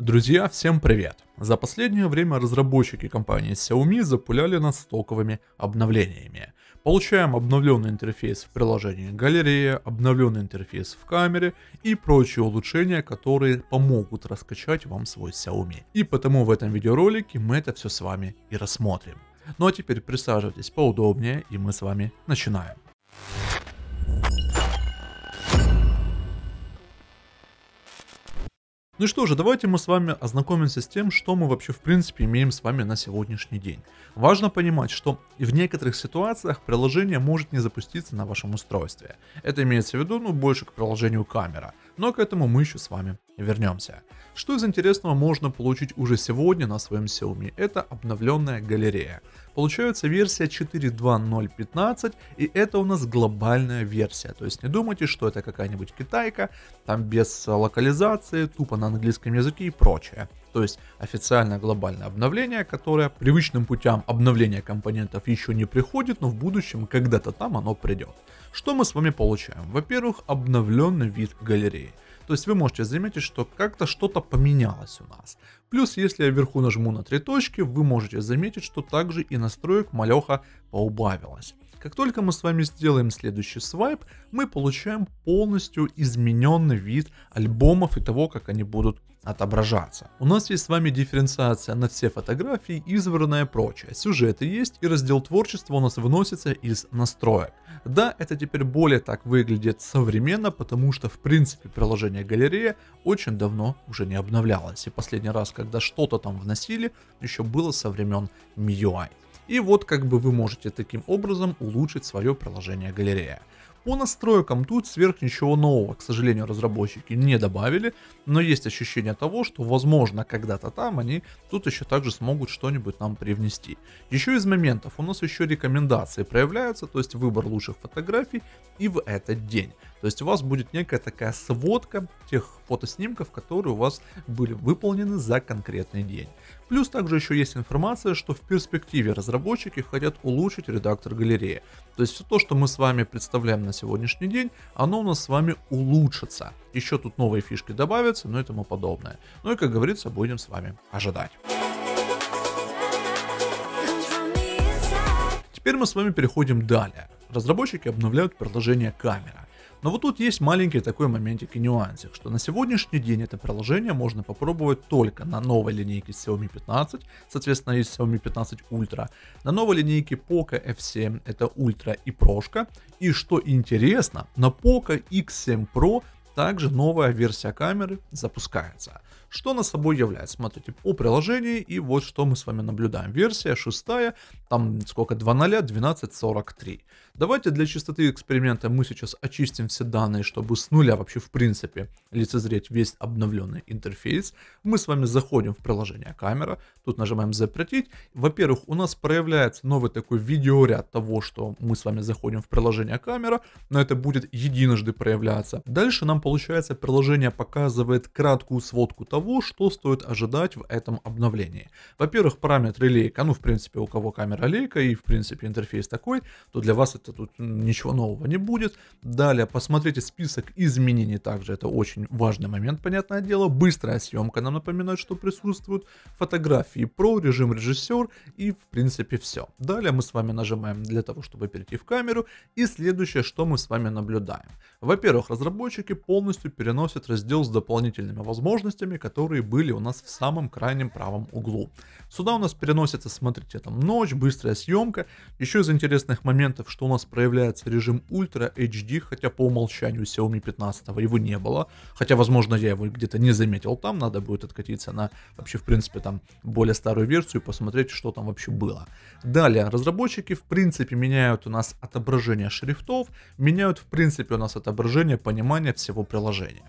Друзья, всем привет! За последнее время разработчики компании Xiaomi запуляли нас стоковыми обновлениями. Получаем обновленный интерфейс в приложении галерея, обновленный интерфейс в камере и прочие улучшения, которые помогут раскачать вам свой Xiaomi. И потому в этом видеоролике мы это все с вами и рассмотрим. Ну а теперь присаживайтесь поудобнее и мы с вами начинаем. Ну что же, давайте мы с вами ознакомимся с тем, что мы вообще в принципе имеем с вами на сегодняшний день. Важно понимать, что и в некоторых ситуациях приложение может не запуститься на вашем устройстве. Это имеется в виду, ну, больше к приложению камера. Но к этому мы еще с вами вернемся. Что из интересного можно получить уже сегодня на своем Xiaomi? Это обновленная галерея. Получается версия 4.2.0.15 и это у нас глобальная версия. То есть не думайте, что это какая-нибудь китайка, там без локализации, тупо на английском языке и прочее. То есть официальное глобальное обновление, которое привычным путям обновления компонентов еще не приходит, но в будущем когда-то там оно придет. Что мы с вами получаем? Во-первых, обновленный вид галереи. То есть вы можете заметить, что как-то что-то поменялось у нас. Плюс, если я вверху нажму на три точки, вы можете заметить, что также и настроек малеха поубавилось. Как только мы с вами сделаем следующий свайп, мы получаем полностью измененный вид альбомов и того, как они будут отображаться. У нас есть с вами дифференциация на все фотографии, избранное прочее. Сюжеты есть и раздел творчества у нас выносится из настроек. Да, это теперь более так выглядит современно, потому что в принципе приложение галерея очень давно уже не обновлялось. И последний раз, когда что-то там вносили, еще было со времен MIUI. И вот как бы вы можете таким образом улучшить свое приложение галерея. По настройкам тут сверх ничего нового, к сожалению, разработчики не добавили, но есть ощущение того, что, возможно, когда-то там они тут еще также смогут что-нибудь нам привнести. Еще из моментов у нас еще рекомендации проявляются, то есть выбор лучших фотографий и в этот день. То есть у вас будет некая такая сводка тех фотоснимков, которые у вас были выполнены за конкретный день. Плюс также еще есть информация, что в перспективе разработчики хотят улучшить редактор галереи. То есть все то, что мы с вами представляем на сегодняшний день, оно у нас с вами улучшится. Еще тут новые фишки добавятся, ну и тому подобное. Ну и, как говорится, будем с вами ожидать. Теперь мы с вами переходим далее. Разработчики обновляют приложение камера. Но вот тут есть маленький такой моментик и нюансик, что на сегодняшний день это приложение можно попробовать только на новой линейке Xiaomi 15, соответственно есть Xiaomi 15 Ultra, на новой линейке Poco F7 это Ultra и Прошка, и что интересно, на Poco X7 Pro также новая версия камеры запускается. Что на собой является? Смотрите, о приложении, и вот что мы с вами наблюдаем. Версия 6, там сколько, 2.0, 12.43. Давайте для чистоты эксперимента мы сейчас очистим все данные, чтобы с нуля вообще в принципе лицезреть весь обновленный интерфейс. Мы с вами заходим в приложение камера, тут нажимаем запретить. Во-первых, у нас проявляется новый такой видеоряд того, что мы с вами заходим в приложение камера, но это будет единожды проявляться. Дальше нам получается получается, приложение показывает краткую сводку того, что стоит ожидать в этом обновлении. Во-первых, параметры лейка, ну, в принципе, у кого камера лейка и, в принципе, интерфейс такой, то для вас это тут ничего нового не будет. Далее, посмотрите список изменений также, это очень важный момент, понятное дело. Быстрая съемка нам напоминает, что присутствуют. Фотографии про режим режиссер и, в принципе, все. Далее мы с вами нажимаем для того, чтобы перейти в камеру. И следующее, что мы с вами наблюдаем. Во-первых, разработчики полностью переносит раздел с дополнительными возможностями, которые были у нас в самом крайнем правом углу. Сюда у нас переносится, смотрите, там ночь, быстрая съемка. Еще из интересных моментов, что у нас проявляется режим Ultra HD, хотя по умолчанию Xiaomi 15 его не было. Хотя, возможно, я его где-то не заметил там, надо будет откатиться на вообще, в принципе, там более старую версию и посмотреть, что там вообще было. Далее, разработчики, в принципе, меняют у нас отображение шрифтов, меняют, в принципе, у нас отображение понимания всего этого приложения.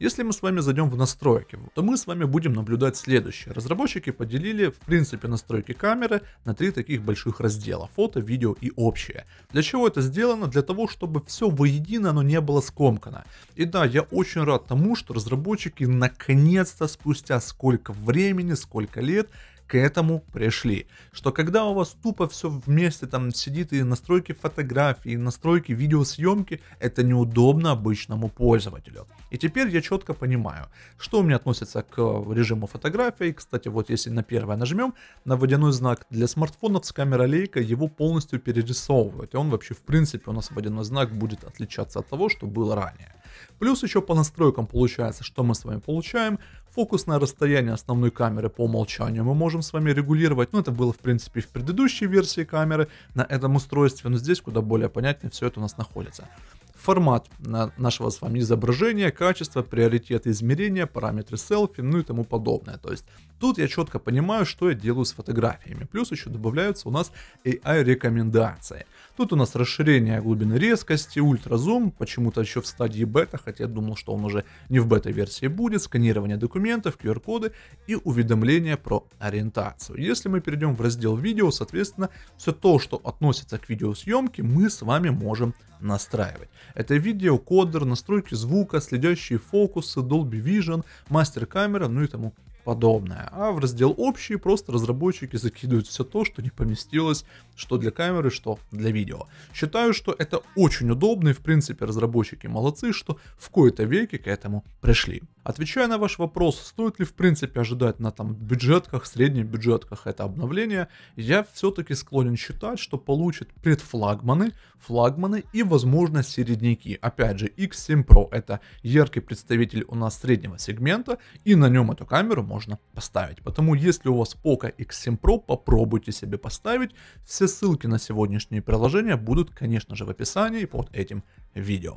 Если мы с вами зайдем в настройки, то мы с вами будем наблюдать следующее. Разработчики поделили в принципе настройки камеры на три таких больших раздела. Фото, видео и общее. Для чего это сделано? Для того, чтобы все воедино, оно не было скомкано. И да, я очень рад тому, что разработчики наконец-то спустя сколько времени, сколько лет к этому пришли. Что когда у вас тупо все вместе там сидит и настройки фотографии, и настройки видеосъемки, это неудобно обычному пользователю. И теперь я четко понимаю, что у меня относится к э, режиму фотографии. Кстати, вот если на первое нажмем, на водяной знак для смартфонов с камерой лейка его полностью перерисовывают. И он вообще в принципе у нас водяной знак будет отличаться от того, что было ранее. Плюс еще по настройкам получается, что мы с вами получаем. Фокусное расстояние основной камеры по умолчанию мы можем с вами регулировать. Ну, это было, в принципе, в предыдущей версии камеры на этом устройстве, но здесь куда более понятнее все это у нас находится формат нашего с вами изображения, качество, приоритеты измерения, параметры селфи, ну и тому подобное. То есть тут я четко понимаю, что я делаю с фотографиями. Плюс еще добавляются у нас AI-рекомендации. Тут у нас расширение глубины резкости, ультразум, почему-то еще в стадии бета, хотя я думал, что он уже не в бета-версии будет, сканирование документов, QR-коды и уведомления про ориентацию. Если мы перейдем в раздел видео, соответственно, все то, что относится к видеосъемке, мы с вами можем настраивать. Это видео, кодер, настройки звука, следящие фокусы, Dolby Vision, мастер камера, ну и тому подобное. А в раздел общий просто разработчики закидывают все то, что не поместилось, что для камеры, что для видео. Считаю, что это очень удобно и в принципе разработчики молодцы, что в кои-то веке к этому пришли. Отвечая на ваш вопрос, стоит ли в принципе ожидать на там бюджетках, средних бюджетках это обновление, я все-таки склонен считать, что получат предфлагманы, флагманы и возможно середняки. Опять же, X7 Pro это яркий представитель у нас среднего сегмента и на нем эту камеру можно поставить. Потому если у вас Poco X7 Pro, попробуйте себе поставить. Все ссылки на сегодняшние приложения будут, конечно же, в описании под этим видео.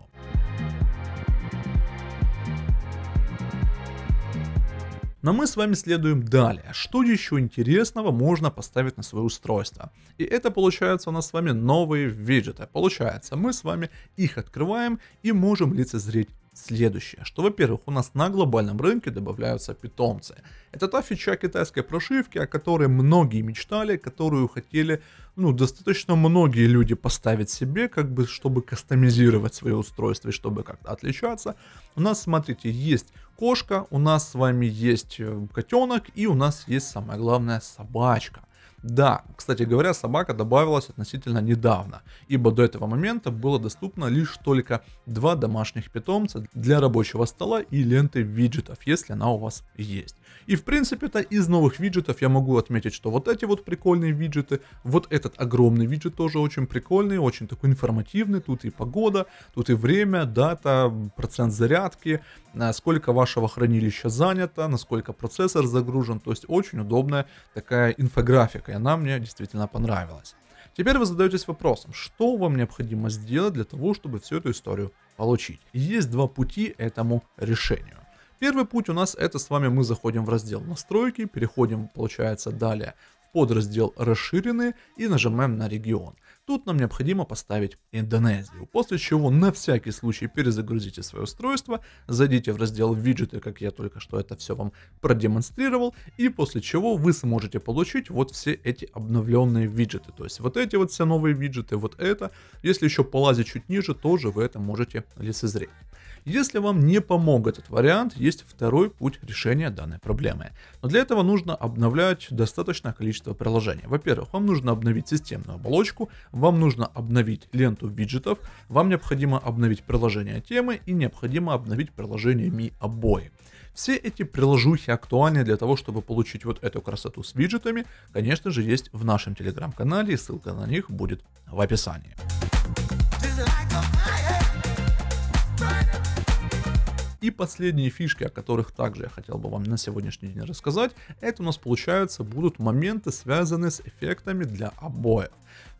Но мы с вами следуем далее. Что еще интересного можно поставить на свое устройство? И это получается у нас с вами новые виджеты. Получается, мы с вами их открываем и можем лицезреть следующее, что, во-первых, у нас на глобальном рынке добавляются питомцы. Это та фича китайской прошивки, о которой многие мечтали, которую хотели, ну, достаточно многие люди поставить себе, как бы, чтобы кастомизировать свое устройство и чтобы как-то отличаться. У нас, смотрите, есть кошка, у нас с вами есть э, котенок и у нас есть, самое главное, собачка. Да, кстати говоря, собака добавилась относительно недавно, ибо до этого момента было доступно лишь только два домашних питомца для рабочего стола и ленты виджетов, если она у вас есть. И в принципе-то из новых виджетов я могу отметить, что вот эти вот прикольные виджеты, вот этот огромный виджет тоже очень прикольный, очень такой информативный, тут и погода, тут и время, дата, процент зарядки, э, сколько вашего хранилища занято, насколько процессор загружен, то есть очень удобная такая инфографика она мне действительно понравилась. Теперь вы задаетесь вопросом, что вам необходимо сделать для того, чтобы всю эту историю получить. Есть два пути этому решению. Первый путь у нас это с вами мы заходим в раздел настройки, переходим, получается, далее в подраздел расширенные и нажимаем на регион. Тут нам необходимо поставить Индонезию, после чего на всякий случай перезагрузите свое устройство, зайдите в раздел виджеты, как я только что это все вам продемонстрировал, и после чего вы сможете получить вот все эти обновленные виджеты, то есть вот эти вот все новые виджеты, вот это, если еще полазить чуть ниже, тоже вы это можете лицезреть. Если вам не помог этот вариант, есть второй путь решения данной проблемы. Но для этого нужно обновлять достаточное количество приложений. Во-первых, вам нужно обновить системную оболочку, вам нужно обновить ленту виджетов, вам необходимо обновить приложение темы и необходимо обновить приложение Mi обои. Все эти приложухи актуальны для того, чтобы получить вот эту красоту с виджетами, конечно же, есть в нашем телеграм-канале, и ссылка на них будет в описании. И последние фишки, о которых также я хотел бы вам на сегодняшний день рассказать, это у нас получается будут моменты, связанные с эффектами для обоев.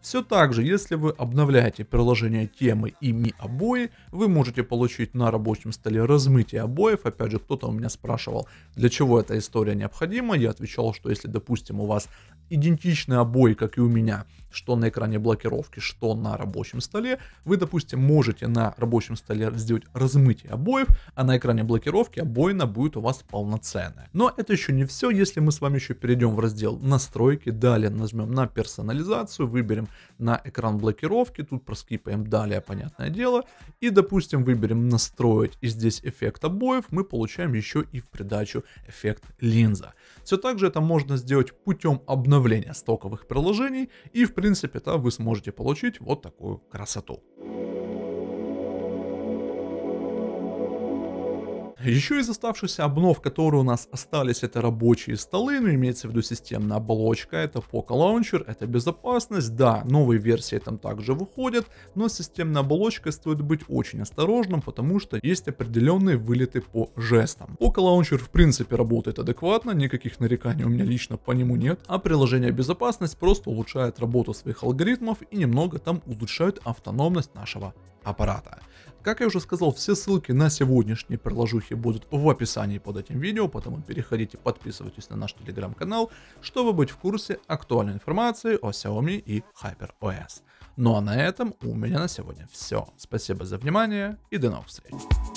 Все так же, если вы обновляете приложение темы и ми обои, вы можете получить на рабочем столе размытие обоев. Опять же, кто-то у меня спрашивал, для чего эта история необходима. Я отвечал, что если, допустим, у вас идентичны обои, как и у меня, что на экране блокировки, что на рабочем столе. Вы, допустим, можете на рабочем столе сделать размытие обоев, а на экране блокировки обоина будет у вас полноценная. Но это еще не все, если мы с вами еще перейдем в раздел настройки, далее нажмем на персонализацию, выберем на экран блокировки, тут проскипаем далее, понятное дело, и, допустим, выберем настроить и здесь эффект обоев, мы получаем еще и в придачу эффект линза. Все так же это можно сделать путем обновления стоковых приложений, и в принципе там вы сможете получить вот такую красоту. Еще из оставшихся обнов, которые у нас остались, это рабочие столы, Но ну, имеется в виду системная оболочка, это Focal Launcher, это безопасность, да, новые версии там также выходят, но системная оболочка стоит быть очень осторожным, потому что есть определенные вылеты по жестам. Focal Launcher в принципе работает адекватно, никаких нареканий у меня лично по нему нет, а приложение безопасность просто улучшает работу своих алгоритмов и немного там улучшают автономность нашего аппарата. Как я уже сказал, все ссылки на сегодняшние приложухи будут в описании под этим видео, поэтому переходите, подписывайтесь на наш телеграм-канал, чтобы быть в курсе актуальной информации о Xiaomi и HyperOS. Ну а на этом у меня на сегодня все. Спасибо за внимание и до новых встреч.